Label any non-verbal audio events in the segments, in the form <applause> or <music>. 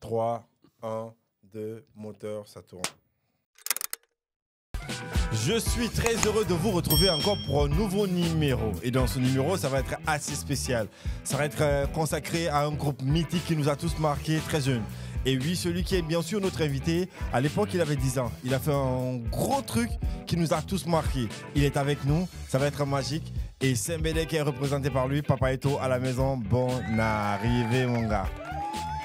3, 1, 2, moteur, ça tourne. Je suis très heureux de vous retrouver encore pour un nouveau numéro. Et dans ce numéro, ça va être assez spécial. Ça va être euh, consacré à un groupe mythique qui nous a tous marqués très jeunes. Et oui, celui qui est bien sûr notre invité, à l'époque il avait 10 ans. Il a fait un gros truc qui nous a tous marqués. Il est avec nous, ça va être magique. Et Sembele qui est représenté par lui, Papa Eto à la maison. Bon arrivé mon gars.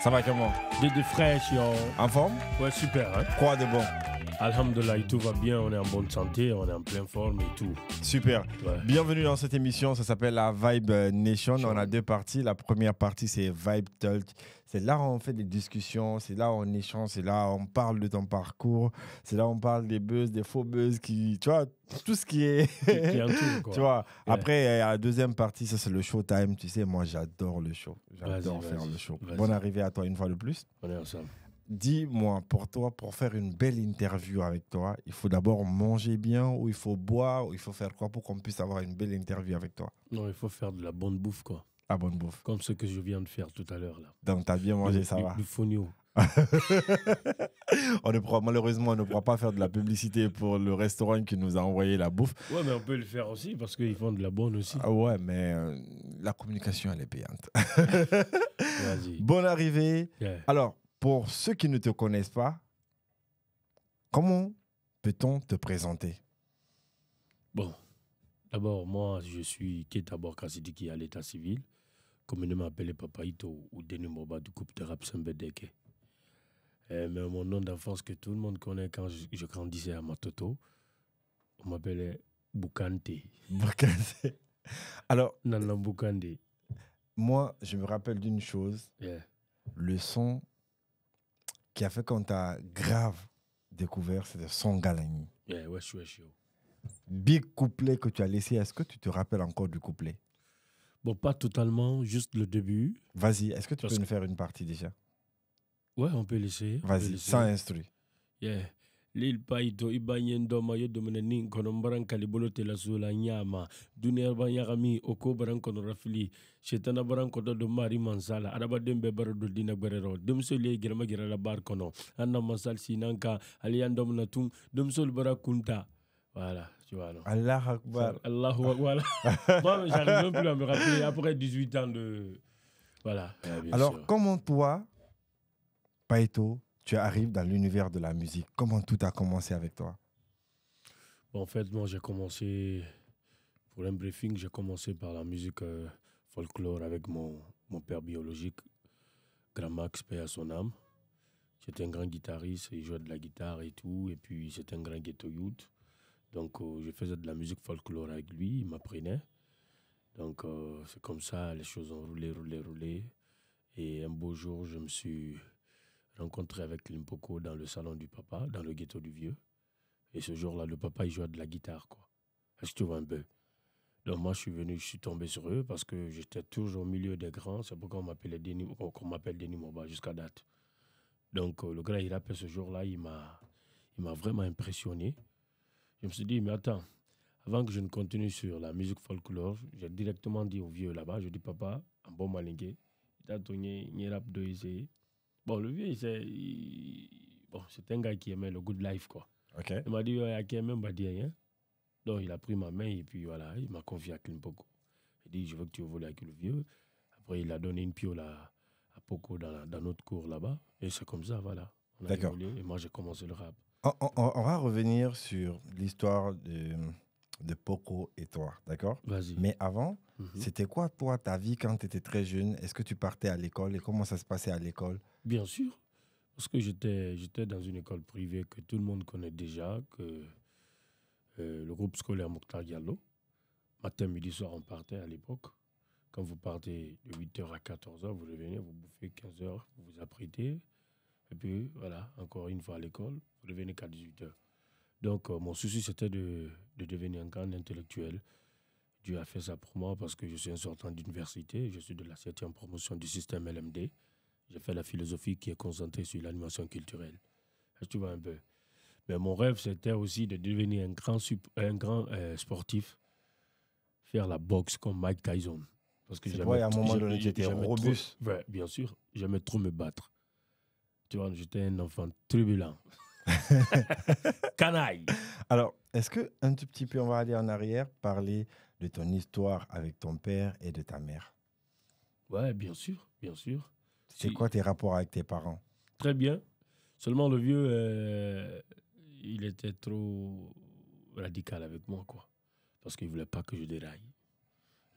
Ça va comment de fraîche, En forme Ouais, super. Hein Quoi de bon Alhamdulillah, tout va bien, on est en bonne santé, on est en pleine forme et tout. Super. Bienvenue dans cette émission, ça s'appelle la Vibe Nation. On a deux parties. La première partie, c'est Vibe Talk. C'est là où on fait des discussions, c'est là où on échange, c'est là où on parle de ton parcours, c'est là où on parle des buzz, des faux buzz, qui, tu vois, tout ce qui est. <laughs> tu Après, euh, la deuxième partie, ça c'est le showtime. Tu sais, moi j'adore le show. J'adore faire le show. Bonne arrivée à toi une fois de plus. Dis-moi, pour toi, pour faire une belle interview avec toi, il faut d'abord manger bien ou il faut boire ou il faut faire quoi pour qu'on puisse avoir une belle interview avec toi Non, il faut faire de la bonne bouffe, quoi. La bonne bouffe. Comme ce que je viens de faire tout à l'heure, là. Donc, t'as bien mangé, ça va Du fonio. <laughs> on ne pourra, malheureusement, on ne pourra pas faire de la publicité pour le restaurant qui nous a envoyé la bouffe. Ouais, mais on peut le faire aussi parce qu'ils font de la bonne aussi. Ah ouais, mais euh, la communication, elle est payante. <laughs> vas Bonne arrivée. Alors, pour ceux qui ne te connaissent pas, comment peut-on te présenter Bon, d'abord, moi, je suis Ketabor Kassidiki à l'état civil, communément appelé Papaito ou Denimoba du groupe de rap euh, mais mon nom d'enfance que tout le monde connaît quand je, grandissais à Matoto, on m'appelait Bukante. Bukante. <laughs> Alors. non, Bukante. Moi, je me rappelle d'une chose. Le son qui a fait qu'on t'a grave découvert, de Songalani. Yeah, wesh, wesh, Big couplet que tu as laissé, est-ce que tu te rappelles encore du couplet Bon, pas totalement, juste le début. Vas-y, est-ce que tu peux nous faire une partie déjà Ouais, on peut laisser. Vas-y, sans instruire. Yeah. L'île Paito, iba yen doma yo domina kono barankali tela nyama dunia ba oko baran rafli rafili shetana baran do mari mansala araba dembe baro dina bar kono anna mansal sinanka aliyan Natum, tum kunta Voilà, tu vois. Allah Akbar. Allah voilà. <laughs> Moi, j'arrive même plus à me rappeler après 18 ans de. Voilà. Alors, comment toi, Paito, tu arrives dans l'univers de la musique. Comment tout a commencé avec toi En fait, moi, j'ai commencé, pour un briefing, j'ai commencé par la musique euh, folklore avec mon, père biologique, Grand Max, paix à son C'était un grand guitariste, il jouait de la guitare et tout, et puis c'était un grand ghetto youth. Donc, euh, je faisais de la musique folklore avec lui, il m'apprenait. Donc, euh, c'est comme ça, les choses ont roulé, roulé, roulé. Et un beau jour, je me suis rencontré avec Limpoko dans le salon du papa, dans le ghetto du vieux. Et ce jour-là, le papa, il jouait de la guitare, quoi. Est-ce que tu vois un peu Donc moi, je suis venu, je suis tombé sur eux parce que j'étais toujours au milieu des grands. C'est pourquoi on m'appelle Denis, on m'appelle Moba jusqu'à date. Donc euh, le grand fait ce jour-là, il m'a, il m'a vraiment impressionné. Je me suis dit, mais attends, avant que je ne continue sur la musique folklore, j'ai directement dit au vieux là-bas, je dis, papa, un bon malingué, il a donné Bon, le vieux, c'est bon, un gars qui aimait le good life, quoi. Okay. Il m'a dit, ouais, qui aimait, va dire rien. Donc, il a pris ma main et puis voilà, il m'a confié à Klimpoko. Il dit, je veux que tu voles avec le vieux. Après, il a donné une piole à, à Poco dans, dans notre cours là-bas. Et c'est comme ça, voilà. D'accord. Et moi, j'ai commencé le rap. On, on va revenir sur l'histoire de de Poco et toi, d'accord Vas-y. Mais avant, mhm. c'était quoi, toi, ta vie quand tu étais très jeune Est-ce que tu partais à l'école et comment ça se passait à l'école Bien sûr, parce que j'étais dans une école privée que tout le monde connaît déjà, que euh, le groupe scolaire Mokhtar Diallo. Matin, midi, soir, on partait à l'époque. Quand vous partez de 8h à 14h, vous revenez, vous bouffez 15h, vous vous apprêtez. Et puis, voilà, encore une fois à l'école, vous revenez qu'à 18h. Donc, euh, mon souci, c'était de, de, devenir un grand intellectuel. Dieu a fait ça pour moi parce que je suis un sortant d'université. Je suis de la 7e promotion du système LMD. J'ai fait la philosophie qui est concentrée sur l'animation culturelle. Tu vois un peu. Mais mon rêve, c'était aussi de devenir un grand, un grand euh, sportif, faire la boxe comme Mike Tyson. Parce que à un moment donné, j'étais robuste. ouais, bien sûr, j'aimais trop me battre. Tu vois, j'étais un enfant turbulent. <laughs> Canaille. Alors, est-ce que un tout petit peu, on va aller en arrière, parler de ton histoire avec ton père et de ta mère Ouais, bien sûr, bien sûr. C'est quoi tes rapports avec tes parents Très bien. Seulement le vieux, euh, il était trop radical avec moi, quoi. Parce qu'il voulait pas que je déraille.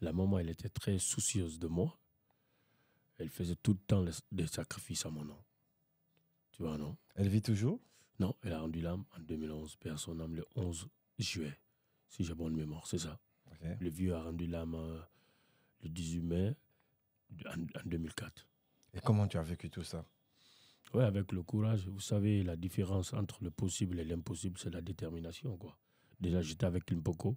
La maman, elle était très soucieuse de moi. Elle faisait tout le temps des sacrifices à mon nom. Tu vois, non Elle vit toujours non, elle a rendu l'âme en 2011, perd son âme le 11 juillet, si j'ai bonne mémoire, c'est ça. Le vieux a rendu l'âme euh, le 18 mai en, 2004. Et comment tu as vécu tout ça Oui, avec le courage. Vous savez, la différence entre le possible et l'impossible, c'est la détermination. quoi. Déjà, j'étais avec l'impoco.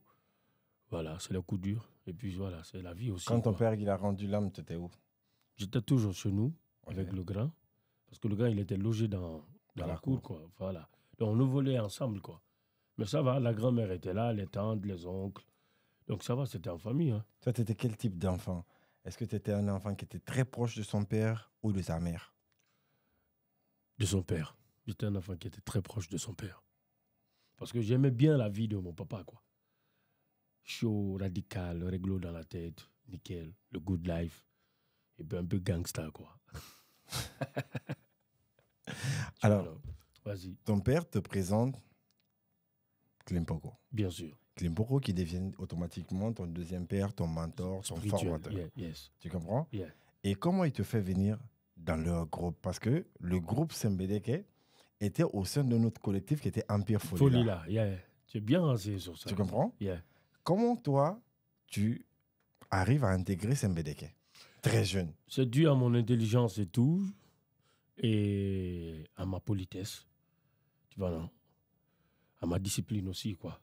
Voilà, c'est le coup dur. Et puis voilà, c'est la vie aussi. Quand ton père il a rendu l'âme, tu étais où J'étais toujours chez nous, avec le grand. Parce que le grand, il était logé dans dans la cour, quoi. Voilà. Donc, nous volait ensemble, quoi. Mais ça va, la grand-mère était là, les tantes, les oncles. Donc, ça va, c'était en famille. Hein. Toi, tu étais quel type d'enfant Est-ce que tu étais un enfant qui était très proche de son père ou de sa mère De son père. J'étais un enfant qui était très proche de son père. Parce que j'aimais bien la vie de mon papa, quoi. Chaud, radical, réglo dans la tête, nickel, le good life. Et puis un peu gangsta, quoi. <laughs> Alors, vas-y. Ton père te présente Klimpoko. Bien sûr. Klimpoko qui devient automatiquement ton deuxième père, ton mentor, ton formateur. Tu comprends Et comment il te fait venir dans leur groupe Parce que le groupe Sembedeke était au sein de notre collectif qui était Empire Folie. tu es bien renseigné sur ça. Tu comprends Comment toi, tu arrives à intégrer Sembedeke Très jeune. C'est dû à mon intelligence et tout et à ma politesse. Tu vois, non À ma discipline aussi, quoi.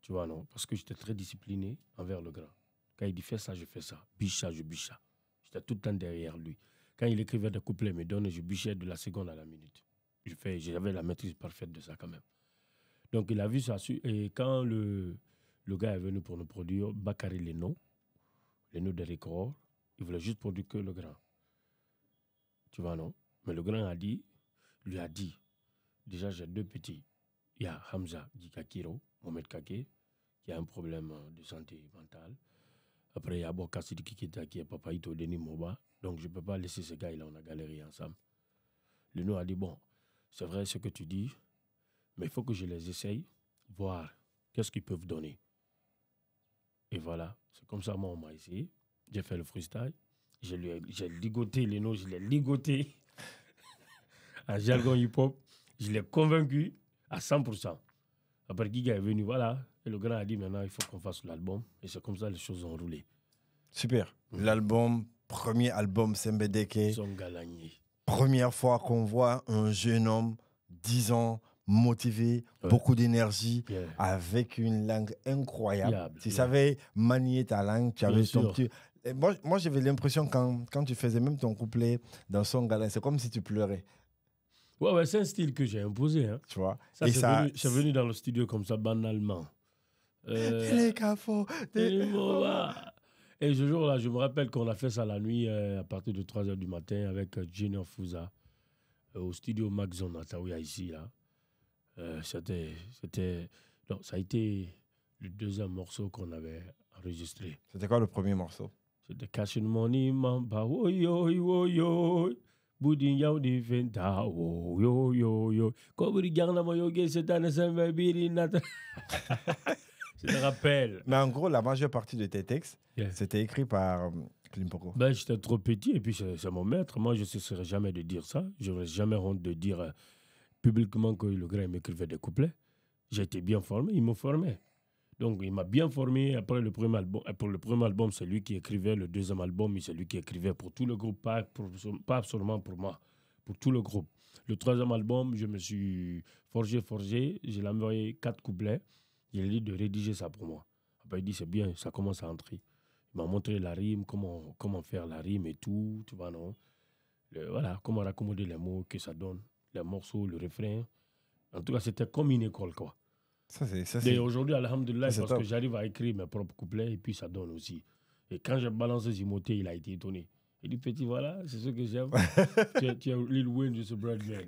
Tu vois, non Parce que j'étais très discipliné envers le grand. Quand il dit fais ça, je fais ça. bicha je bicha ça. J'étais tout le temps derrière lui. Quand il écrivait des couplets, me donne, je bichais de la seconde à la minute. Je fais, j'avais la maîtrise parfaite de ça quand même. Donc il a vu ça. Et quand le, gars est venu pour nous produire, Bakary Leno, Leno de records, il voulait juste produire que le grand. Tu vois, non mais le grand a dit, lui a dit, déjà j'ai deux petits. Il y a Hamza Dikakiro, Mohamed Kake, qui a un problème de santé mentale. Après, il y a Bokassidi Kikita qui est papa Ito Denis Moba. Donc, je ne peux pas laisser ces gars-là, on a galéré ensemble. Le a dit, bon, c'est vrai ce que tu dis, mais il faut que je les essaye, voir qu'est-ce qu'ils peuvent donner. Et voilà, c'est comme ça, moi, on m'a essayé. J'ai fait le freestyle. Je j'ai ligoté les je l'ai ligoté à jargon hip-hop. Je l'ai convaincu à 100%. Après, Giga est venu, voilà. Et le grand a dit maintenant, il faut qu'on fasse l'album. Et c'est comme ça les choses ont roulé. Super. Mhm. L'album, premier album Sembedeke. Première fois qu'on voit un jeune homme, 10 ans, motivé, beaucoup d'énergie, avec une langue incroyable. tu savais manier ta langue, tu avais ton petit... Moi, moi j'avais l'impression quand, quand tu faisais même ton couplet dans son galin, c'est comme si tu pleurais. Ouais, c'est un style que j'ai imposé. Hein. Tu vois ça. Venu, venu dans le studio comme ça, banalement. Euh, Et ce jour-là, je me rappelle qu'on a fait ça la nuit euh, à partir de 3h du matin avec euh, Junior Fouza euh, au studio Maxon à ici. c'était, c'était. Non, ça a été le deuxième morceau qu'on avait enregistré. C'était quoi le premier morceau C'était Cash Money, Mamba, mais en gros la majeure partie de tes textes c'était écrit par Klimpoko euh, ben j'étais trop petit et puis c'est mon maître moi je ne cesserai jamais de dire ça je n'aurai jamais honte de dire euh, publiquement que le grand m'écrivait des couplets j'étais bien formé ils m'ont formé donc, il m'a bien formé. Après le premier album, euh, pour le premier album, c'est lui qui écrivait. Le deuxième album, c'est lui qui écrivait pour tout le groupe, pas, absolument pour moi, pour tout le groupe. Le troisième album, je me suis forgé, forgé. J'ai envoyé quatre couplets. Il a dit de rédiger ça pour moi. Après, il dit c'est bien, ça commence à entrer. Il m'a montré la rime, comment, comment faire la rime et tout, tu vois, non Voilà, comment raccommoder les mots que ça donne, les morceaux, le refrain. En tout cas, c'était comme une école, quoi. Ça, ça, et aujourd'hui, Alhamdulillah, parce ah, que j'arrive à écrire mes propres couplets et puis ça donne aussi. Et quand j'ai balance Zimoté, il a été étonné. Il dit Petit, voilà, c'est ce que j'aime. <laughs> tu, as Lil Wayne de ce Bradman.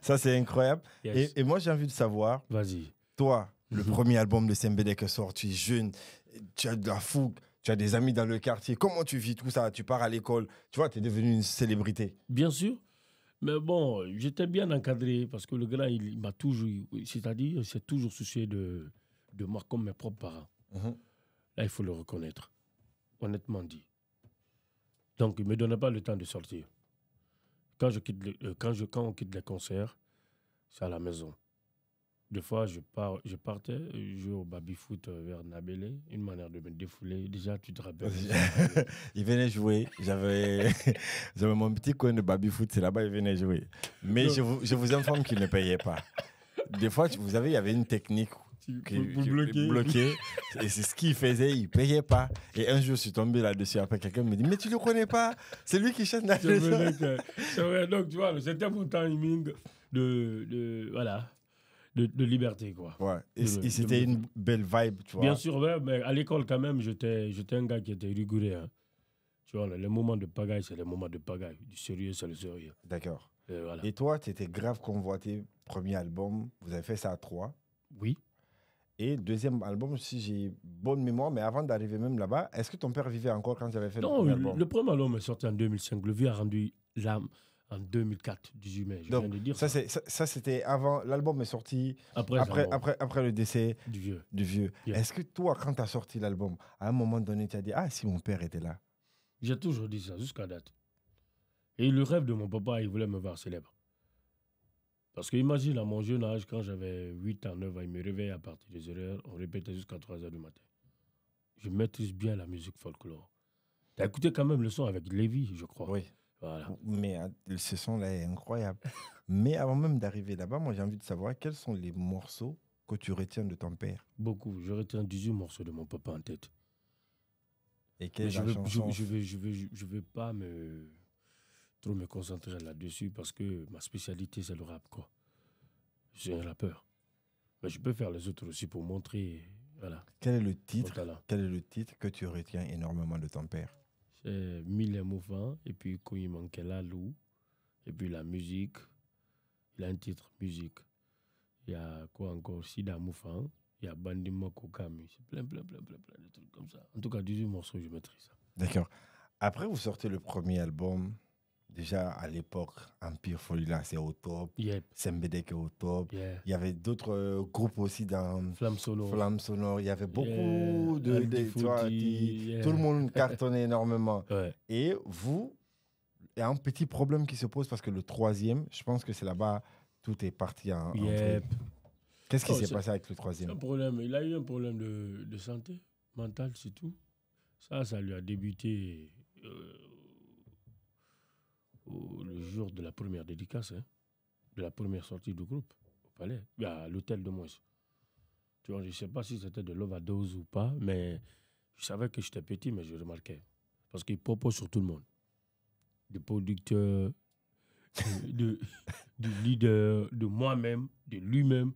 ça, c'est incroyable. Et, moi, j'ai envie de savoir. Vas-y. Toi, le mhm. premier album de Sembede que sort, tu es jeune, tu as de la fougue tu as des amis dans le quartier. Comment tu vis tout ça Tu pars à l'école. Tu vois, tu es devenu une célébrité. Bien sûr. Mais bon, j'étais bien encadré parce que le grand, il m'a toujours, c'est-à-dire, s'est toujours soucié de, de moi comme mes propres parents. Mhm. Là, il faut le reconnaître, honnêtement dit. Donc, il ne me donnait pas le temps de sortir. Quand, je quitte euh, quand, je, quand on quitte les concerts, c'est à la maison. Des fois, je, pars, je partais euh, jouer au baby-foot euh, vers Nabélé, une manière de me défouler. Déjà, tu te rappelles. <laughs> il venait jouer. <laughs> J'avais mon petit coin de baby-foot, c'est là-bas, il venait jouer. Mais je vous, je vous, informe qu'il ne payait pas. Des fois, vous savez, il y avait une technique. Qui, pour, bloquer. Et c'est ce qu'il faisait, il payait pas. Et un jour, je suis tombé là-dessus. Après, quelqu'un me dit Mais tu le connais pas C'est lui qui chante la C'est donc tu vois, c'était mon timing de, de. Voilà de, liberté, quoi. Ouais. Et, c'était une belle vibe, tu vois. Bien sûr, mais à l'école, quand même, j'étais un gars qui était rigoureux. Hein. Tu vois, les moments de pagaille, c'est les moments de pagaille. Du sérieux, c'est le sérieux. D'accord. Et, voilà. et, toi, tu étais grave convoité, premier album. Vous avez fait ça à trois. Oui. Et deuxième album, si j'ai bonne mémoire, mais avant d'arriver même là-bas, est-ce que ton père vivait encore quand tu avais fait le premier album Non, le premier album est sorti en 2005. Le vieux a rendu l'âme en 2004, 18 mai. Je viens de dire ça. ça c'était avant. L'album est sorti après, après, après, le décès du vieux. Du vieux. Est-ce que toi, quand tu as sorti l'album, à un moment donné, tu as dit Ah, si mon père était là J'ai toujours dit ça, jusqu'à date. Et le rêve de mon papa, il voulait me voir célèbre. Parce que imagine, à mon jeune âge, quand j'avais 8 ans, 9 ans, il me réveillait à partir des horaires, on répétait jusqu'à 3 heures du matin. Je maîtrise bien la musique folklore. as écouté quand même le son avec Lévi, je crois. Oui. Mais ce hein, son-là est incroyable. <laughs> Mais avant même d'arriver là-bas, moi j'ai envie de savoir quels sont les morceaux que tu retiens de ton père Beaucoup. Je retiens 18 morceaux de mon papa en tête. Et quels je ne vais, je, vais, je, vais, pas me, trop me concentrer là-dessus parce que ma spécialité, c'est le rap. Quoi. Je suis un rappeur. Mais je peux faire les autres aussi pour montrer. Voilà. Quel est le titre, quel est le titre que tu retiens énormément de ton père euh, mille moufants, et puis quand il manquait la Lou, et puis la musique, il a un titre musique. Il y a quoi encore Sida Moufan, il y a Bandi Kami, c'est plein, plein, plein, plein, plein de trucs comme ça. En tout cas, 18 morceaux, je maîtrise ça. D'accord. Après, vous sortez le premier album déjà à l'époque, Empire Folie là, c'est au top. Yep. Sembedek est au top. Il y avait d'autres euh, groupes aussi dans Flamme Sonore. Il y avait beaucoup de. Tout le monde <laughs> cartonnait énormément. Et vous, il y a un petit problème qui se pose parce que le troisième, je pense que c'est là-bas, tout est parti en. Qu'est-ce qui oh, s'est passé avec le troisième un problème. Il a eu un problème de, santé mentale, c'est tout. Ça, ça lui a débuté. Euh, le jour de la première dédicace, hein, de la première sortie du groupe au palais, à l'hôtel de Moïse Tu vois, je ne sais pas si c'était de l'overdose ou pas, mais je savais que j'étais petit, mais je remarquais. Parce qu'il propose sur tout le monde. Des producteurs, de, du leader, de moi-même, de lui-même.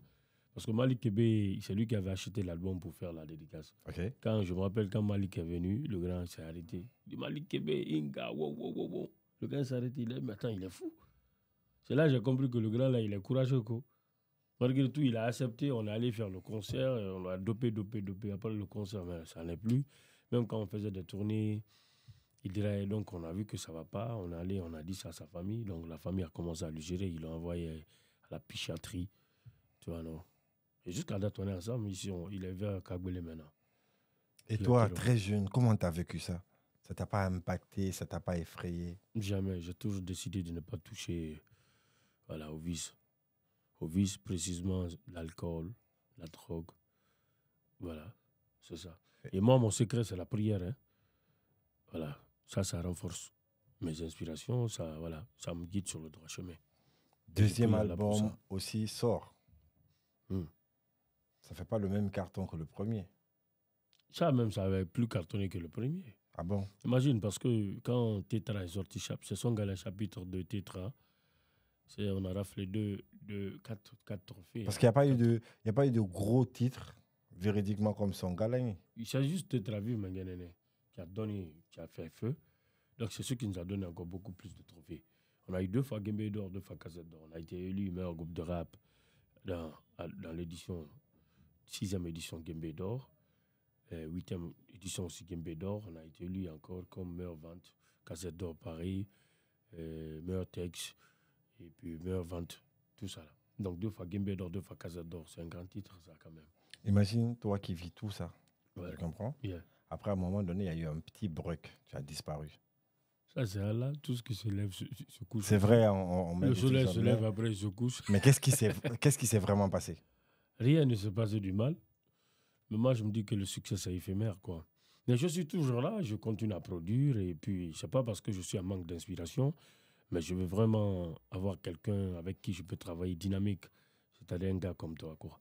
Parce que Malik Kebe, c'est lui qui avait acheté l'album pour faire la dédicace. Quand je me rappelle quand Malik est venu, le grand s'est arrêté. Malik Kebe, Inga, wow, wow, wow. Le gars s'arrête, il est, mais il est fou. C'est là que j'ai compris que le grand, là, il est courageux. Malgré tout, il a accepté, on est allé faire le concert, euh, on a dopé, dopé, dopé. Après le concert, ben, ça n'est plus. Même quand on faisait des tournées, il dirait, donc on a vu que ça ne va pas, on est allé, on a dit ça à sa famille. Donc la famille a commencé à le gérer, il l'a envoyé à la pichaterie. Tu vois, non Et jusqu'à date, on est ensemble, il est vers Kagoulé maintenant. Et toi, très jeune, comment tu as vécu ça ça t'a pas impacté, ça t'a pas effrayé Jamais. J'ai toujours décidé de ne pas toucher voilà, au vice. Au vice, précisément, l'alcool, la drogue. Voilà, c'est ça. Et moi, mon secret, c'est la prière. Hein. Voilà, ça, ça renforce mes inspirations. Ça, voilà, ça me guide sur le droit chemin. Deuxième album aussi sort. Ça hmm. Ça fait pas le même carton que le premier. Ça, même, ça avait plus cartonné que le premier. Ah bon Imagine, parce que quand Tetra est sorti, c'est son chapitre de Tetra. On a raflé deux, deux, quatre, quatre trophées. Parce qu'il n'y a, hein. pas eu de, y a pas eu de gros titres véridiquement comme son hein. Il s'agit juste de Tetra Manganene qui a donné, qui a fait feu. Donc c'est ce qui nous a donné encore beaucoup plus de trophées. On a eu deux fois Gembe d'or, deux fois Cassette d'or. On a été élu meilleur groupe de rap dans, dans l'édition, sixième édition Gembe d'or. Euh, huitième édition Gimbé d'or. On a été élu encore comme meilleure vente, d'or Paris, euh, meilleur texte et puis meilleure vente, tout ça là. Donc deux fois Gimbe d'or, deux fois Casador, d'or, c'est un grand titre ça quand même. Imagine toi qui vis tout ça, ouais. tu comprends Après, à un moment donné, il y a eu un petit break, tu as disparu. Ça, c'est là tout ce qui se lève se, couche. C'est vrai, on, met Le soleil se lève, après il se couche. Mais qu'est-ce qui s'est <laughs> vraiment passé Rien ne s'est passé du mal. Mais moi, je me dis que le succès, c'est éphémère, quoi. Mais je suis toujours là, je continue à produire, et puis, c'est pas parce que je suis un manque d'inspiration, mais je veux vraiment avoir quelqu'un avec qui je peux travailler dynamique. C'est-à-dire un gars comme toi, quoi.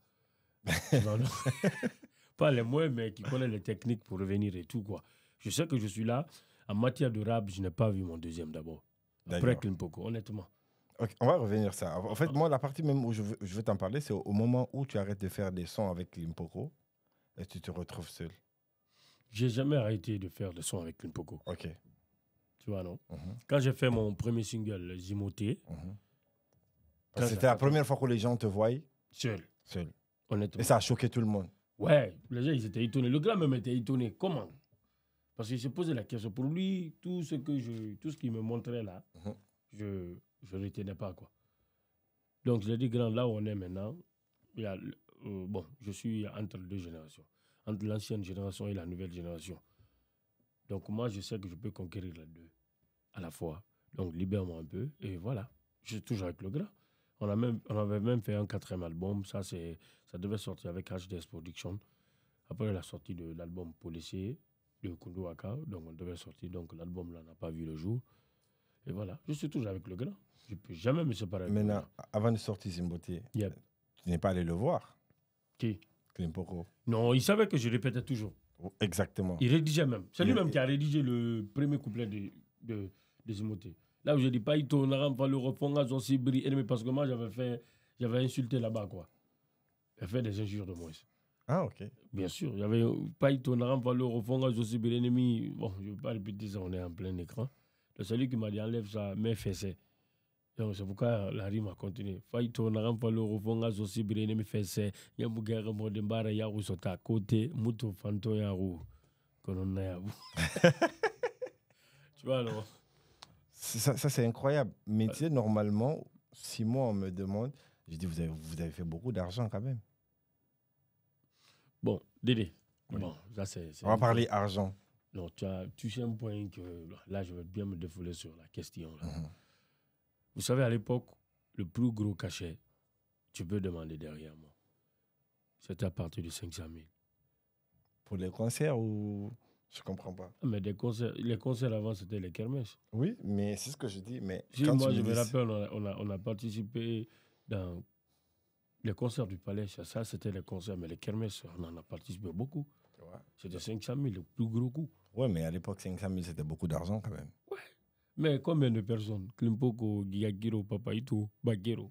<laughs> non, non. <laughs> pas les moins, mais qui connaît les techniques pour revenir et tout, quoi. Je sais que je suis là. En matière de rap, je n'ai pas vu mon deuxième d'abord. Après Klimpoko, honnêtement. on va revenir à ça. En fait, ah. moi, la partie même où je veux, veux t'en parler, c'est au, moment où tu arrêtes de faire des sons avec Klimpoko. Et tu te retrouves seul J'ai jamais arrêté de faire des son avec une Poco. Ok. Tu vois, non mhm. Quand j'ai fait mon premier single, Zimoté. Mhm. C'était la première fois que les gens te voient Seul. Seul. Honnêtement. Et ça a choqué tout le monde. Ouais, les gens, ils étaient étonnés. Le grand même était étonné. Comment Parce qu'il s'est posé la question. Pour lui, tout ce que je, tout ce qu'il me montrait là, mhm. je je, ne retenais pas quoi. Donc je lui ai dit, grand, là où on est maintenant, il y a euh, bon, je suis entre deux générations, entre l'ancienne génération et la nouvelle génération. Donc moi, je sais que je peux conquérir les deux à la fois. Donc libère-moi un peu et voilà. Je suis toujours avec le gras. On, a même, on avait même fait un quatrième album. Ça, c'est, ça devait sortir avec HDS Production. Après la sortie de l'album Policier de Kunduaka, donc on devait sortir. Donc l'album là n'a pas vu le jour. Et voilà, je suis toujours avec le gras. Je ne peux jamais me séparer. Maintenant, avant de sortir Zimbauté, tu n'es pas allé le voir. Non, il savait que je répétais toujours. Exactement. Il rédigeait même. C'est lui-même qui a rédigé le premier couplet de, de, Là où je dis pas, il tournera le Josibri ennemi parce que moi, j'avais fait, j'avais insulté là-bas, quoi. J'avais fait des injures de moi. Ah, ok. Bien sûr, j'avais pas, il va le refondre Josibri ennemi. Bon, je vais pas répéter ça, on est en plein écran. C'est celui qui m'a dit, enlève ça, mes fais donc c'est pourquoi la rime a continué. tourner Fay tournaram y a zosi birene mi fesse y a modembara au rusota côté muto fanto ya ru à vous Tu vois alors ça, ça c'est incroyable. mais tu sais normalement, si moi on me demande, je dis vous avez, vous avez fait beaucoup d'argent quand même. Bon, Dédé. Bon, ça c'est. On va parler argent. Non, tu as touché un point que là je vais bien me défouler sur la question là. Mhm. Vous savez, à l'époque, le plus gros cachet, tu peux demander derrière moi. C'était à partir de 500 000. Pour les concerts ou. Je comprends pas. Ah, mais des concerts, les concerts avant, c'était les kermesses. Oui, mais c'est ce que je dis. Mais quand moi, je me rappelle, on a, participé dans les concerts du palais. Ça, c'était les concerts, mais les kermesses, on en a participé beaucoup. C'était 500 000, le plus gros coup. Oui, mais à l'époque, 500 000, c'était beaucoup d'argent quand même. Mais combien de personnes, Klimpoko, Giagiro, Papaito, Bagiro,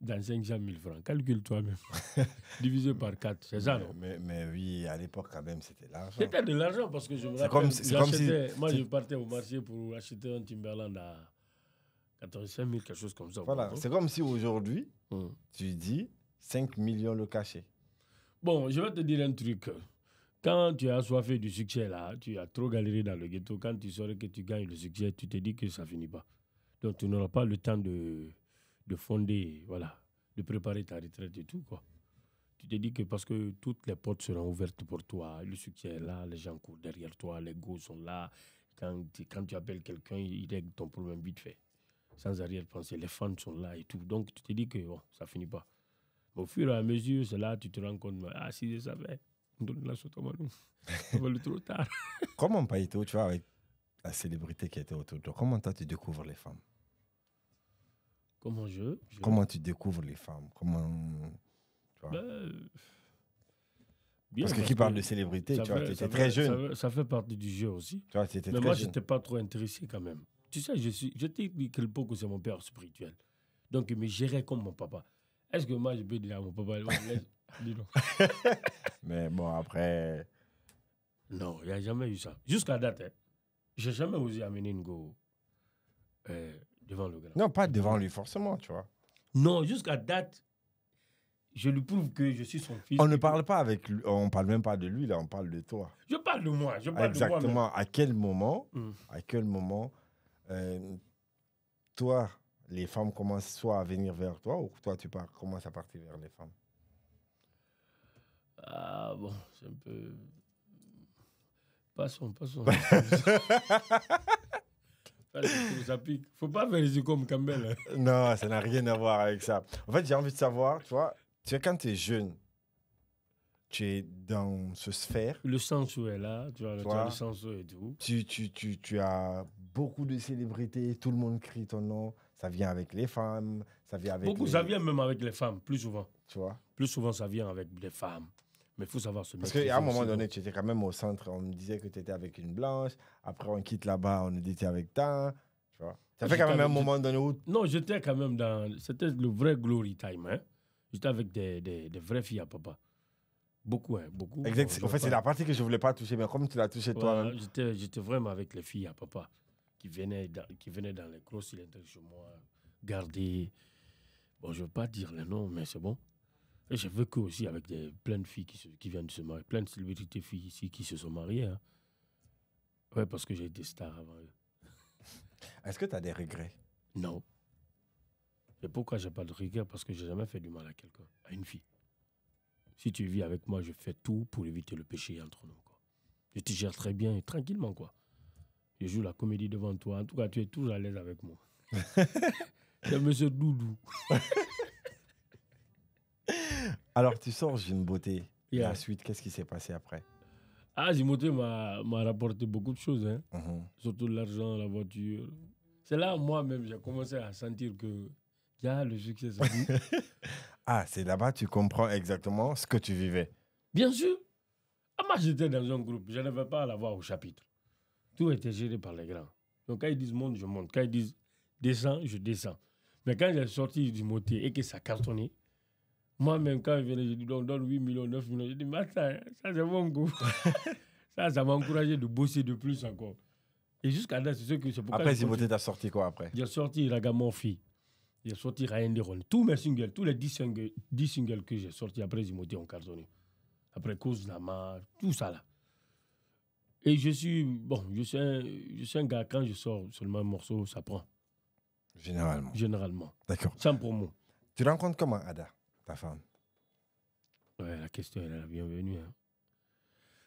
dans 500 000 francs Calcule toi-même. <laughs> Divisé par 4, c'est ça, non mais, oui, à l'époque, quand même, c'était l'argent. C'était de l'argent parce que je me rappelle. Comme, moi, je partais au marché pour acheter un Timberland à 85 000, quelque chose comme ça. Voilà, c'est comme si aujourd'hui, hum. tu dis 5 millions le cachet. Bon, je vais te dire un truc quand tu as soifé du succès, là, tu as trop galéré dans le ghetto. Quand tu saurais que tu gagnes le succès, tu te dis que ça finit pas. Donc, tu n'auras pas le temps de, fonder, voilà, de préparer ta retraite et tout, quoi. Tu te dis que parce que toutes les portes seront ouvertes pour toi, le succès est là, les gens courent derrière toi, les gosses sont là. Quand tu, quand tu appelles quelqu'un, il règle ton problème vite fait, sans arrière-pensée. Les fans sont là et tout. Donc, tu te dis que bon, ça finit pas. au fur et à mesure, c'est là tu te rends compte, ah, si je savais Donne-la chute va le trop tard. <laughs> Comment, Païto, tu vois, avec la célébrité qui était autour de toi, comment toi tu découvres les femmes Comment je, Comment tu découvres les femmes Comment. Ben, parce que qui parle de célébrité, tu vois, tu étais très jeune. Ça fait, partie du jeu aussi. Tu vois, étais Mais moi, je n'étais pas trop intéressé quand même. Tu sais, je, suis, je t'ai dit que le c'est mon père spirituel. Donc, il me gérait comme mon papa. Est-ce que moi, je peux dire à mon papa, <laughs> mais bon, après. Non, il n'y a jamais eu ça. Jusqu'à date, hein, j'ai jamais osé amener une euh, devant le gars. Non, pas devant lui, forcément, tu vois. Non, jusqu'à date, je lui prouve que je suis son fils. On ne parle pas avec lui, on parle même pas de lui, là, on parle de toi. Je parle de moi, je Exactement. à quel moment, hmm. à quel moment, euh, toi, les femmes commencent soit à venir vers toi ou toi, tu pars, commences à partir vers les femmes ah bon, c'est un peu. Passons, passons. <laughs> ça Faut pas faire les yeux comme Campbell. <laughs> Non, ça n'a rien à voir avec ça. En fait, j'ai envie de savoir, tu vois, tu quand tu es jeune, tu es dans ce sphère. Le où est là, tu vois, tu le tout. Tu, tu, tu, tu, as beaucoup de célébrités, tout le monde crie ton nom. Ça vient avec les femmes, ça vient avec. Beaucoup, ça vient même avec les femmes, plus souvent. Tu vois Plus souvent, ça vient avec les femmes. Mais il faut savoir se Parce qu'à un moment donné, tu étais quand même au centre. On me disait que tu étais avec une blanche. Après, on quitte là-bas, on était avec ta. Tu vois. Ça fait quand même un moment donné où. Non, j'étais quand même dans. C'était le vrai glory time. Hein. J'étais avec des, des, vraies filles à papa. Beaucoup, hein, beaucoup. Exact. En fait, c'est la partie que je ne voulais pas toucher, mais comme tu l'as touché toi. Hein. J'étais vraiment avec les filles à papa qui venaient dans, qui venaient dans les gros chez moi, garder. Bon, je ne veux pas dire le nom, mais c'est bon. Et veux que aussi avec des, plein de filles qui, qui viennent de se marier, plein de célébrités filles ici qui se sont mariées. Oui, hein. Ouais, parce que j'ai été star avant eux. <laughs> Est-ce que tu as des regrets Non. Et pourquoi j'ai pas de regrets Parce que j'ai jamais fait du mal à quelqu'un, à une fille. Si tu vis avec moi, je fais tout pour éviter le péché entre nous. Quoi. Je te gère très bien et tranquillement. quoi. Je joue la comédie devant toi. En tout cas, tu es toujours à l'aise avec moi. <laughs> C'est monsieur Doudou. <laughs> Alors, tu sors d'une beauté. Et ensuite la qu'est-ce qui s'est passé après Ah, j'ai m'a m'a rapporté beaucoup de choses, hein. Mhm. surtout l'argent, la voiture. C'est là, moi-même, j'ai commencé à sentir que y le succès. <laughs> Ah, c'est là-bas tu comprends exactement ce que tu vivais. Bien sûr. Ah, moi, j'étais dans un groupe. Je n'avais pas la voir au chapitre. Tout était géré par les grands. Donc, quand ils disent monte, je monte. Quand ils disent descends, je descends. Mais quand j'ai sorti du moté et que ça cartonnait, moi-même, quand je venais, je dis, on donne 8 millions, 9 millions. Je dis, ça, ça c'est mon goût. <laughs> ça, ça m'a encouragé de bosser de plus encore. Et jusqu'à là, c'est ce que c'est pourquoi. Après, Zimoté, t'as sorti quoi après J'ai sorti Ragamorphi. J'ai sorti Rayenderon. Tous mes singles, tous les 10 singles, 10 singles que j'ai sortis après Zimoté en cartonné. Après Cause Nama, tout ça là. Et je suis, bon, je suis, je suis un gars, quand je sors seulement un morceau, ça prend. Généralement. Généralement. D'accord. Sans promo. Tu rencontres comment Ada femme Ouais, la question est la bienvenue. Hein.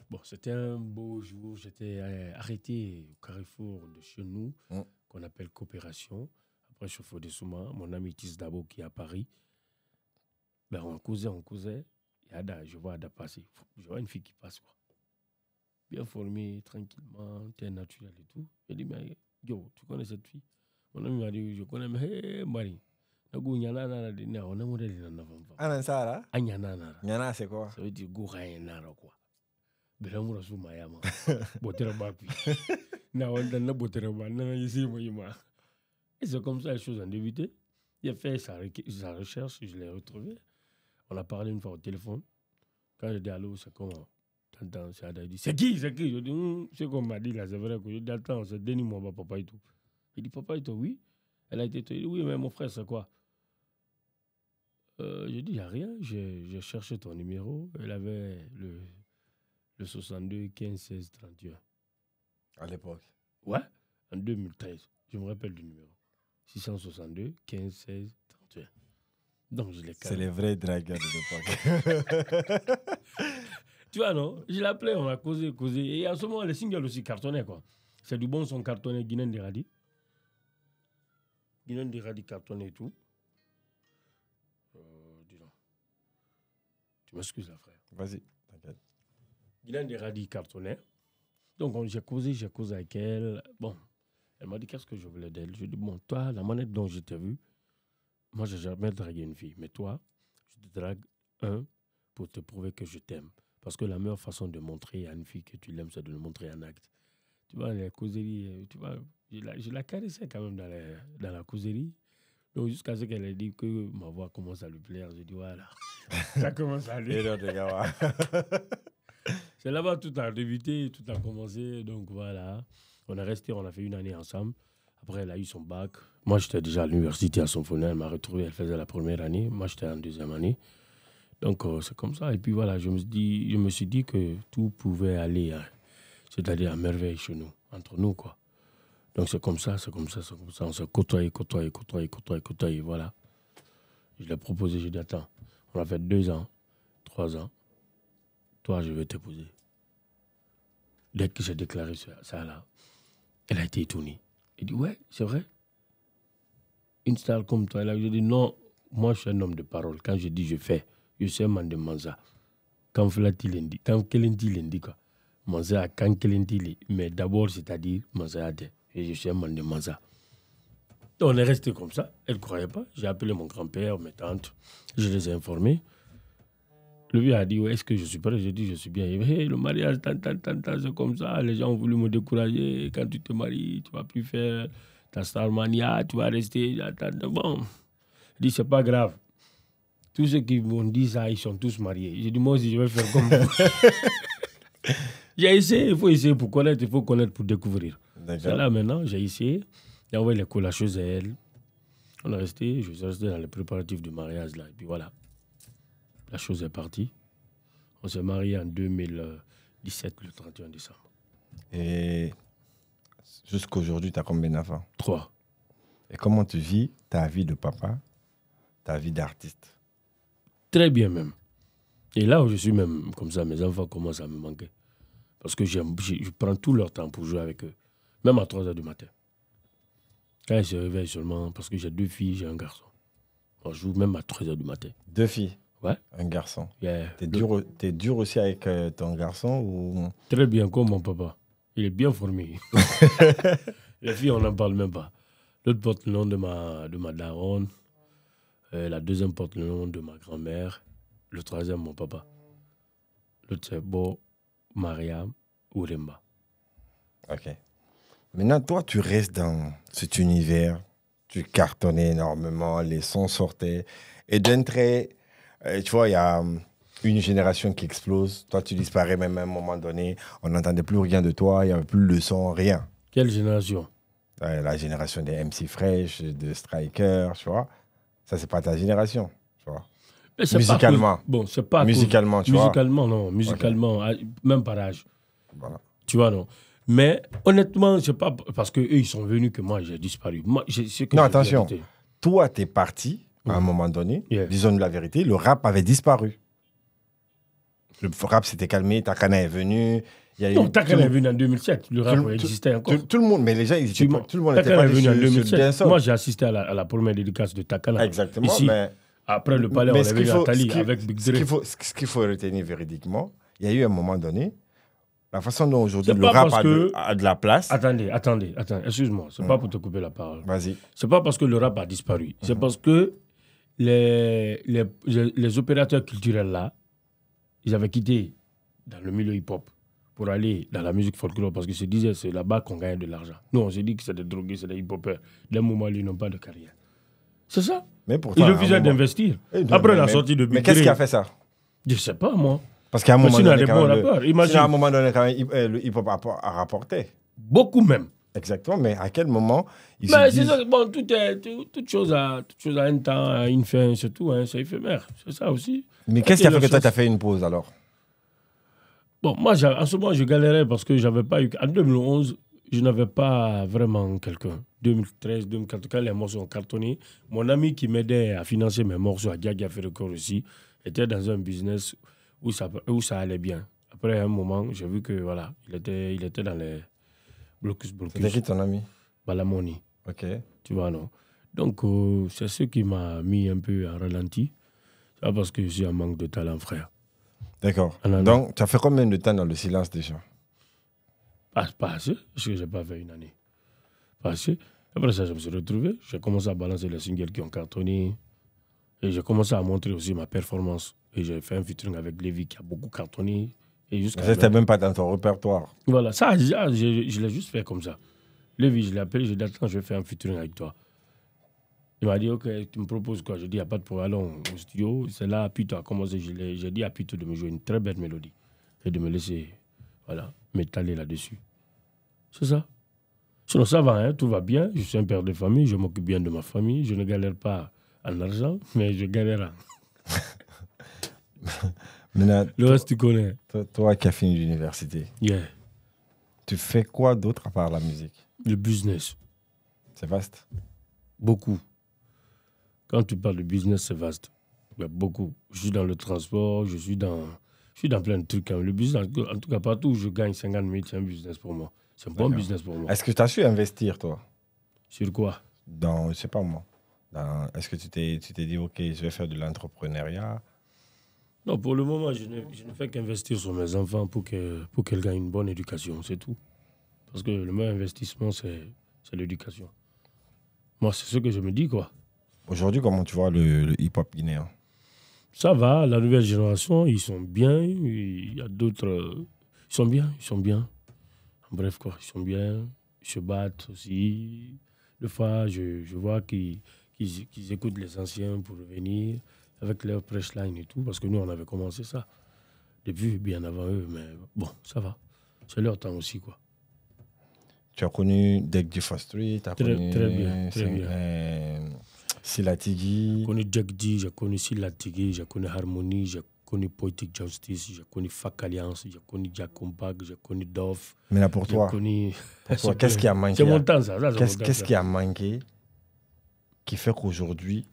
Bon, c'était un beau jour. J'étais euh, arrêté au carrefour de chez nous, hum. qu'on appelle Coopération. Après, chauffeur de Souma, mon ami tiss Dabo qui est à Paris. Ben, on causait, on causait. Et Ada, je vois Ada passer. Je vois une fille qui passe, quoi. Bien formée, tranquillement, t'es naturel et tout. Je dis, mais yo, tu connais cette fille Mon ami m'a dit, je connais, mais Marie gu ñananara de na ona mure lina na vamva ana sara a Nyana ñanase ko so di gu xaye nara quoi bela Rasu su mayama <laughs> Botero bapi na wanda na Botero ba na na yisi mo yima et c'est comme ça les choses ont débuté il a fait sa, sa recherche je l'ai retrouvé on a parlé une fois au téléphone quand je dis allô c'est comment t'entends c'est Ada dit c'est qui c'est qui je dis hm, c'est qu'on m'a dit là c'est vrai que je dis attends c'est Denis mon papa et tout il dit papa et toi oui elle a été il dit oui mais mon frère c'est quoi euh, je dis, il n'y a rien. Je, cherché ton numéro. Elle avait le, le 62 15 16 31. À l'époque Ouais, en 2013. Je me rappelle du numéro. 662 15 16 31. Donc je l'ai C'est les vrais dragueurs de l'époque. <laughs> tu vois, non Je l'appelais, on a causé, causé. Et à ce moment, les singles aussi cartonnaient, quoi. C'est du bon son cartonné, Guinée des radis. Guinée des radis cartonné et tout. Je m'excuse, là, frère. Vas-y, t'inquiète. des radis cartonnés. Donc, j'ai causé, j'ai causé avec elle. Bon, elle m'a dit qu'est-ce que je voulais d'elle. Je lui ai dit, bon, toi, la manette dont je t'ai vu moi, j'ai jamais dragué une fille. Mais toi, je te drague un pour te prouver que je t'aime. Parce que la meilleure façon de montrer à une fille que tu l'aimes, c'est de le montrer en acte. Tu vois, la causerie, euh, tu vois, je la, caressais quand même dans la, dans la causerie jusqu'à ce qu'elle ait dit que ma voix commence à lui plaire, je dis voilà, <laughs> ça commence à lui. <laughs> C'est là-bas tout a débuté, tout a commencé. Donc, voilà, on est resté, on a fait une année ensemble. Après, elle a eu son bac. Moi, j'étais déjà à l'université à son fond, Elle m'a retrouvé, elle faisait la première année. Moi, j'étais en deuxième année. Donc, euh, c'est comme ça. Et puis, voilà, je me, suis dit, je me suis dit que tout pouvait aller, hein. c'est-à-dire à merveille chez nous, entre nous, quoi. Donc c'est comme ça, c'est comme ça, c'est comme ça. On s'est côtoyé, côtoyé, côtoyé, côtoyé, côtoyé, voilà. Je l'ai proposé, j'ai dit attends, on a fait deux ans, trois ans. Toi, je vais t'épouser. Dès que j'ai déclaré ça, là, elle a été étonnée. Elle dit ouais, c'est vrai. Une star comme toi, elle a dit non, moi je suis un homme de parole. Quand je dis je fais, je sais de Manza. Quand Flati dit, quand quel dit, quoi. Manza, quand l'indique, mais d'abord c'est-à-dire Manza a et je suis un Donc On est resté comme ça. Elle ne croyait pas. J'ai appelé mon grand-père, mes tantes. Je les ai informés. Le vieux a dit Est-ce que je suis prêt J'ai dit Je suis bien. Le mariage, tant, tant, tant, tant, c'est comme ça. Les gens ont voulu me décourager. Quand tu te maries, tu vas plus faire ta starmania, tu vas rester. Bon. Il dit C'est pas grave. Tous ceux qui m'ont dit ça, ils sont tous mariés. J'ai dit Moi aussi, je vais faire comme vous. <laughs> J'ai essayé. Il faut essayer pour connaître il faut connaître pour découvrir. Voilà, Là, maintenant, j'ai ici essayé envoyé les chose à elle. On est resté, je suis resté dans les préparatifs du mariage, là. Et puis voilà, la chose est partie. On s'est marié en 2017, le 31 décembre. Et jusqu'à aujourd'hui, tu as combien d'enfants Trois. Et comment tu vis ta vie de papa, ta vie d'artiste Très bien même. Et là où je suis même comme ça, mes enfants commencent à me manquer. Parce que je prends tout leur temps pour jouer avec eux même à 3 h du matin. Quand je réveille seulement, parce que j'ai deux filles, j'ai un garçon. On joue même à 3 h du matin. Deux filles Ouais. Un garçon. T'es dur, es dur aussi avec euh, ton garçon ou... Très bien, comme mon papa. Il est bien formé. <laughs> Les filles, on n'en parle même pas. L'autre porte le nom de ma, de ma daronne. Euh, la deuxième porte le nom de ma grand-mère. Le troisième, mon papa. L'autre, c'est Bo, Mariam, Remba. Ok. Maintenant, toi, tu restes dans cet univers. Tu cartonnais énormément, les sons sortaient. Et d'un trait, euh, tu vois, il y a hum, une génération qui explose. Toi, tu disparais même à un moment donné. On n'entendait plus rien de toi. Il n'y avait plus de son, rien. Quelle génération La génération des MC Fresh, de strikers, tu vois. Ça, c'est pas ta génération, tu vois. Musicalement. Bon, c'est pas. Musicalement, tu vois. Musicalement, non. Musicalement, même par âge. Tu vois, non. Mais honnêtement, c'est pas parce qu'eux, ils sont venus que moi, j'ai disparu. non, attention. Toi, tu es parti à un moment donné. disons la vérité, le rap avait disparu. Le rap s'était calmé, Takana est venu. Y non, Takana est venu en 2007. Le rap existait encore. Tout, le monde, mais les gens, ils étaient pas, tout le monde est venu en 2007. Moi, j'ai assisté à la, première dédicace de Takana. Exactement, mais... Après le palais, mais on avait Nathalie avec Big Dre. Ce qu'il faut, faut retenir véridiquement, il y a eu un moment donné, la façon dont aujourd'hui le rap a, de, la place. Attendez, attendez, attendez, excuse-moi, c'est n'est pas mm. pour te couper la parole. Vas-y. C'est pas parce que le rap a disparu, c'est mm-hmm. parce que les, les, les opérateurs culturels là, ils avaient quitté dans le milieu hip-hop pour aller dans la musique folklore parce qu'ils se disaient c'est là-bas qu'on gagne de l'argent. Nous, on s'est dit que c'est des drogués, c'est des hip-hopers. Les moment, ils n'ont pas de carrière. C'est ça. Mais pourtant, ils refusaient d'investir. Eh, Après la sortie de Mais qu'est-ce qui a fait ça Je sais pas, moi. Parce qu'à un, moment donné, quand même, euh, le, un hip-hop a, rapporté. Beaucoup même. Exactement, mais à quel moment mais se bon, tout est, tout, toute, chose a, chose a un temps, a une fin, c'est tout, hein, c'est éphémère, c'est ça aussi. Mais qu'est-ce qui a fait que toi, tu as fait une pause alors Bon, moi, en ce moment, je galérais parce que j'avais pas eu... En 2011, je n'avais pas vraiment quelqu'un. 2013, 2014, quand les morceaux ont cartonné, mon ami qui m'aidait à financer mes morceaux à Diagia corps aussi était dans un business où ça, ça allait bien. Après un moment, j'ai vu que voilà, il était, il était dans les blocus, blocus. C'était qui ton ami Balamoni. Ok. Tu vois, non Donc, euh, c'est ce qui m'a mis un peu à ralenti. Ça parce que j'ai un manque de talent, frère. D'accord. Ah, Donc, tu as fait combien de temps dans le silence déjà Pas, pas assez, parce que je n'ai pas fait une année. Pas assez. Après ça, je me suis retrouvé. J'ai commencé à balancer les singles qui ont cartonné. Et j'ai commencé à montrer aussi ma performance. Et j'ai fait un featuring avec Lévi qui a beaucoup cartonné. Et jusqu'à. C'était même pas dans ton répertoire. Voilà, ça, ah, je, l'ai juste fait comme ça. Lévi, je l'ai appelé, j'ai dit Attends, je vais faire un featuring avec toi. Il m'a dit Ok, tu me proposes quoi je dis Il n'y a pas de problème, allons au studio. C'est là, tu as commencé. J'ai dit à Pito de me jouer une très belle mélodie et de me laisser voilà, m'étaler là-dessus. C'est ça. Sinon, ça va, hein, tout va bien. Je suis un père de famille, je m'occupe bien de ma famille, je ne galère pas en argent, mais je galère <laughs> le reste, tu connais. Toi, qui as fini l'université, tu fais quoi d'autre à part la musique Le business. C'est vaste Beaucoup. Quand tu parles de business, c'est vaste. Il beaucoup. Je suis dans le transport, je suis dans, je suis dans plein de trucs. Hein. Le business, en tout cas, partout où je gagne 50 000, c'est un business pour moi. C'est un bon business pour moi. Est-ce que tu as su investir, toi Sur quoi Dans, je sais pas moi. Est-ce que tu t'es dit, OK, je vais faire de l'entrepreneuriat Non, pour le moment, je ne, je ne fais qu'investir sur mes enfants pour que pour gagnent une bonne éducation, c'est tout. Parce que le meilleur investissement, c'est l'éducation. Moi, c'est ce que je me dis, quoi. Aujourd'hui, comment tu vois le, le hip-hop guinéen Ça va, la nouvelle génération, ils sont bien. Il y a d'autres. Ils sont bien, ils sont bien. Bref, quoi, ils sont bien. Ils se battent aussi. Des fois, je, je vois qu'ils qu'ils écoutent les anciens pour venir avec leur press line et tout, parce que nous, on avait commencé ça depuis bien avant eux, mais bon, ça va. C'est leur temps aussi, quoi. Tu as connu Dek Street, tu as très, connu très bien, très bien. Euh, Silatigi. J'ai connu Jack D, j'ai connu Silatigi, j'ai connu Harmony, j'ai connu Poetic Justice, j'ai connu Fak Alliance, j'ai connu Jack Compact, j'ai connu Dove. Mais là pour toi, toi <laughs> qu'est-ce qui a manqué C'est mon temps, ça. Qu'est-ce qui a manqué qui fait qu'aujourd'hui,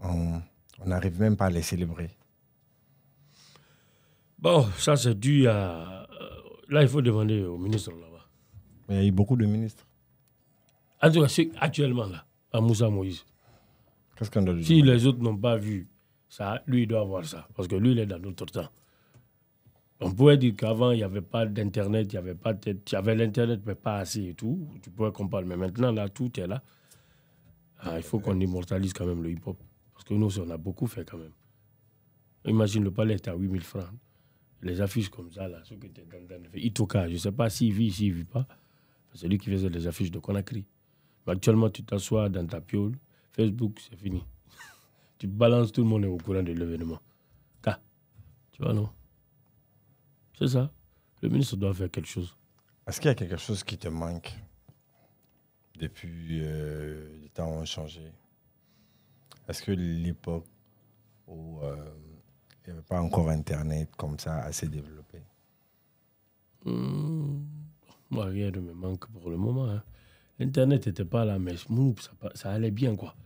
on n'arrive même pas à les célébrer Bon, ça c'est dû à... Euh, là, il faut demander au ministre là-bas. il y a eu beaucoup de ministres. actuellement là, à Moussa Moïse. Qu'est-ce qu'on doit lui Si les autres n'ont pas vu ça, lui, il doit avoir ça. Parce que lui, il est dans notre temps. On pourrait dire qu'avant, il n'y avait pas d'Internet, il y avait pas Il y avait l'Internet, mais pas assez et tout. Tu pourrais comprendre. Mais maintenant, là, tout est là. Ah, il faut qu'on immortalise quand même le hip-hop. Parce que nous on a beaucoup fait quand même. Imagine le palais était à 8000 francs. Les affiches comme ça, là, ceux qui étaient dans, dans Itoka, je ne sais pas s'il vit, s'il ne vit pas. C'est lui qui faisait les affiches de Conakry. Mais actuellement, tu t'assois dans ta piole, Facebook, c'est fini. <laughs> tu balances, tout le monde est au courant de l'événement. tu vois, non C'est ça. Le ministre doit faire quelque chose. Est-ce qu'il y a quelque chose qui te manque depuis le euh, les temps ont changé, est-ce que l'époque où euh, il n'y avait pas encore Internet comme ça assez développé hmm. Moi, rien ne me manque pour le moment. Hein. L'Internet n'était pas là, mais mou, ça, ça, allait bien, quoi.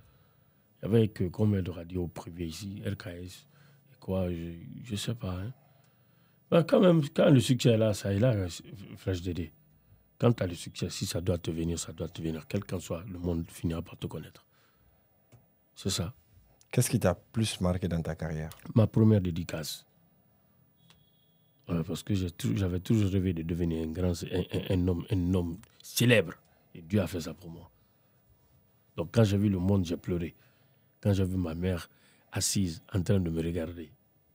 Il y avait que combien de radios privées ici, et quoi, je ne sais pas. Hein. Bah, quand même, quand le succès est là, ça est là, euh, Flash DD. Quand tu as le succès, si ça doit te venir, ça doit te venir. Quel qu'en soit, le monde finira par te connaître. C'est ça. Qu'est-ce qui t'a plus marqué dans ta carrière Ma première dédicace. parce que j'avais toujours rêvé de devenir un grand, un, homme, un homme célèbre. Et Dieu a fait ça pour moi. Donc quand j'ai vu le monde, j'ai pleuré. Quand j'ai vu ma mère assise en train de me regarder,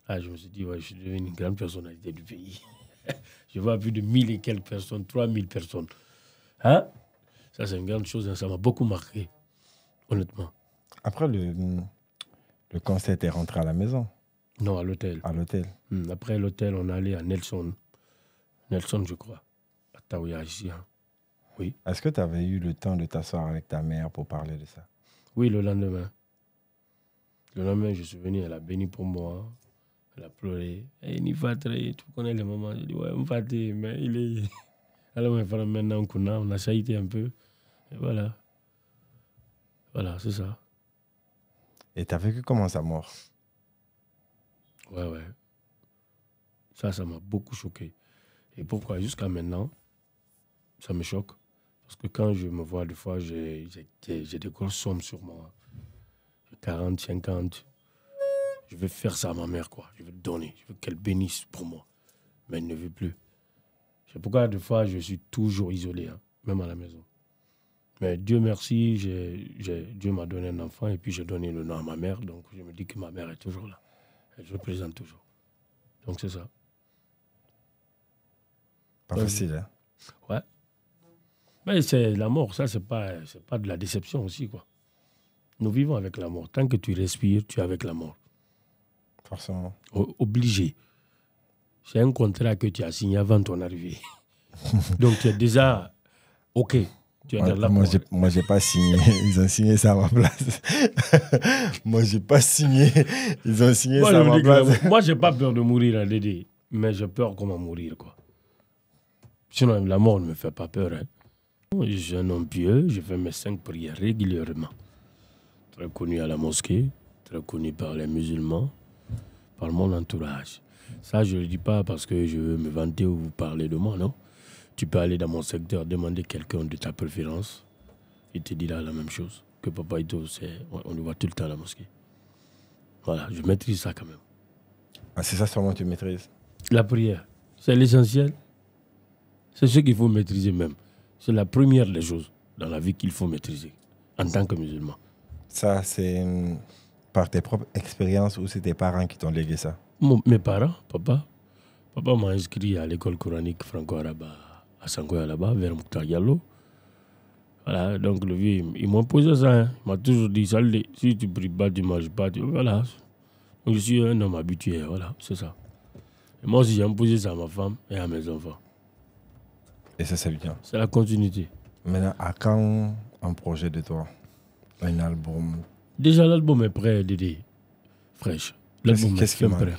ah, je me suis dit, ouais, je suis devenu une grande personnalité du pays. <laughs> <laughs> je vois plus de 1000 et quelques personnes, 3000 personnes. Hein Ça, c'est une grande chose. Hein. Ça m'a beaucoup marqué, honnêtement. Après, le, le concert est rentré à la maison Non, à l'hôtel. À l'hôtel. Hmm, après l'hôtel, on est allé à Nelson. Nelson, je crois. À Taouya, hein. Oui. Est-ce que tu avais eu le temps de t'asseoir avec ta mère pour parler de ça Oui, le lendemain. Le lendemain, je suis venu, elle a béni pour moi. Hein. Elle a pleuré. Et Nifatré, tu connais les moment ?» Je dis, ouais, Nifatré, mais il est. <laughs> Alors, maintenant qu'on a, on a chahuté un peu. Et voilà. Voilà, c'est ça. Et tu t'as que comment à mort Ouais, ouais. Ça, ça m'a beaucoup choqué. Et pourquoi Jusqu'à maintenant, ça me choque. Parce que quand je me vois, des fois, j'ai des grosses sommes sur moi. 40, 50, je vais faire ça à ma mère, quoi. Je vais donner, je veux qu'elle bénisse pour moi. Mais elle ne veut plus. C'est pourquoi, des fois, je suis toujours isolé, hein, même à la maison. Mais Dieu merci, Dieu m'a donné un enfant et puis j'ai donné le nom à ma mère. Donc, je me dis que ma mère est toujours là. Elle se présente toujours. Donc, c'est ça. Pas facile, hein Ouais. Mais c'est la mort, ça, c'est pas, pas de la déception aussi, quoi. Nous vivons avec la mort. Tant que tu respires, tu es avec la mort. Forcément. Obligé. C'est un contrat que tu as signé avant ton arrivée. <laughs> Donc tu es déjà OK. moi, je n'ai j'ai pas signé. Ils ont signé ça à ma place. moi, j'ai pas signé. Ils ont signé ça à ma place. <laughs> moi, j'ai pas peur de mourir, à Dédé. Mais j'ai peur comment mourir, quoi. Sinon, la mort ne me fait pas peur. Hein. Je suis un homme pieux. Je fais mes cinq prières régulièrement. Très connu à la mosquée. Très connu par les musulmans par mon entourage. Ça, je ne le dis pas parce que je veux me vanter ou vous parler de moi, non Tu peux aller dans mon secteur, demander quelqu'un de ta préférence, il te dira la même chose. Que Papa Ito, on, le voit tout le temps à la mosquée. Voilà, je maîtrise ça quand même. Ah, c'est ça seulement tu maîtrises La prière, c'est l'essentiel. C'est ce qu'il faut maîtriser même. C'est la première des choses dans la vie qu'il faut maîtriser en tant que musulman. Ça, c'est hum, par tes propres expériences ou c'est tes parents qui t'ont légué ça Mes parents, papa. Papa m'a inscrit à l'école coranique franco-arabe à Sangoya là-bas, vers Mouktar Voilà, donc le vieux, il m'a posé ça. Hein. Il m'a toujours dit, salut, si tu pries pas, tu manges pas. Tu... Voilà. Donc je suis un homme habitué, voilà, c'est ça. moi aussi, j'ai imposé ça à ma femme et à mes enfants. Et ça, c'est bien. C'est la continuité. Maintenant, à quand un projet de toi Un album Déjà, l'album est prêt, Dédé. Fraîche. L'album est, prêt.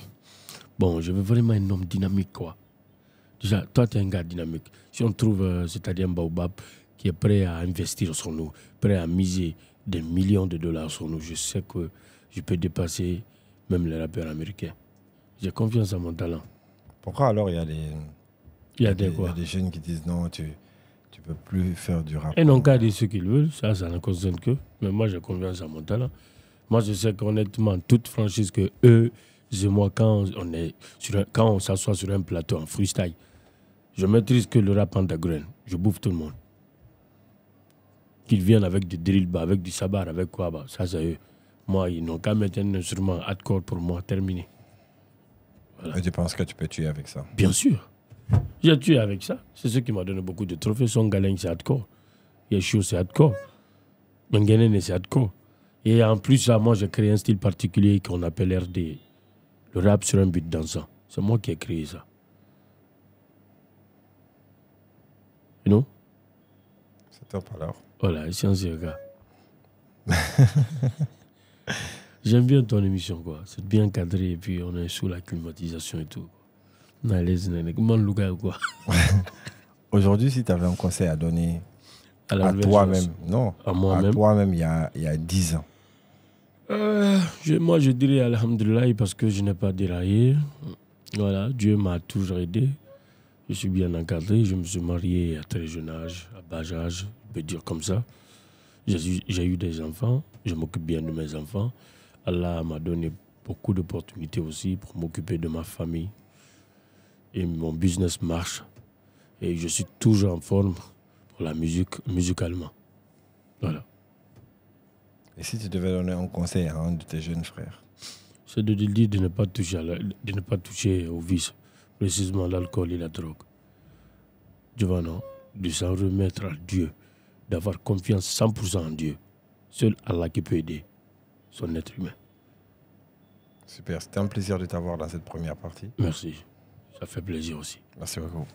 Bon, je veux vraiment un homme dynamique, quoi. Déjà, toi, tu es un gars dynamique. Si on trouve, euh, c'est-à-dire baobab qui est prêt à investir sur nous, prêt à miser des millions de dollars sur nous, je sais que je peux dépasser même les rappeurs américains. J'ai confiance en mon talent. Pourquoi alors il y a des. Il y a des, quoi des jeunes qui disent non, tu tu peux plus faire du rap. Et non, qu'à dire ce qu'ils veulent, ça, ça ne concerne que. Mais moi, j'ai confiance à mon talent. Moi, je sais qu'honnêtement, toute franchise que eux, et moi, quand on est sur on s'assoit sur un plateau en freestyle, je maîtrise que le rap en underground. Je bouffe tout le monde. Qu'ils viennent avec du drill avec du sabar, avec quoi ça c'est eux. Moi, ils n'ont qu'à mettre un instrument hardcore pour moi, terminé. Voilà. Et tu penses que tu peux tuer avec ça Bien sûr. J'ai tué avec ça. C'est ce qui m'a donné beaucoup de trophées. Son Galen, c'est hardcore. Yeshua, c'est hardcore. c'est hardcore. Et en plus, là, moi, j'ai créé un style particulier qu'on appelle RD. Le rap sur un but dansant. C'est moi qui ai créé ça. et non C'est top alors. Voilà, c'est un gars. <laughs> J'aime bien ton émission, quoi. C'est bien cadré et puis on est sous la climatisation et tout. <laughs> Aujourd'hui, si tu avais un conseil à donner à, toi-même, non, à, moi toi-même il y a, il y a 10 ans. Euh, je, moi, je dirais Alhamdulillah parce que je n'ai pas déraillé. Voilà, Dieu m'a toujours aidé. Je suis bien encadré. Je me suis marié à très jeune âge, à bas âge, peut peut dire comme ça. J'ai eu des enfants. Je m'occupe bien de mes enfants. Allah m'a donné beaucoup d'opportunités aussi pour m'occuper de ma famille, et mon business marche. Et je suis toujours en forme pour la musique, musicalement. Voilà. Et si tu devais donner un conseil à un de tes jeunes frères C'est de te dire de ne pas toucher, de ne pas toucher au vice, précisément l'alcool et la drogue. non, de s'en remettre à Dieu, d'avoir confiance 100% en Dieu. Seul Allah qui peut aider son être humain. Super, c'était un plaisir de t'avoir dans cette première partie. Merci. Ça fait plaisir aussi. Merci beaucoup.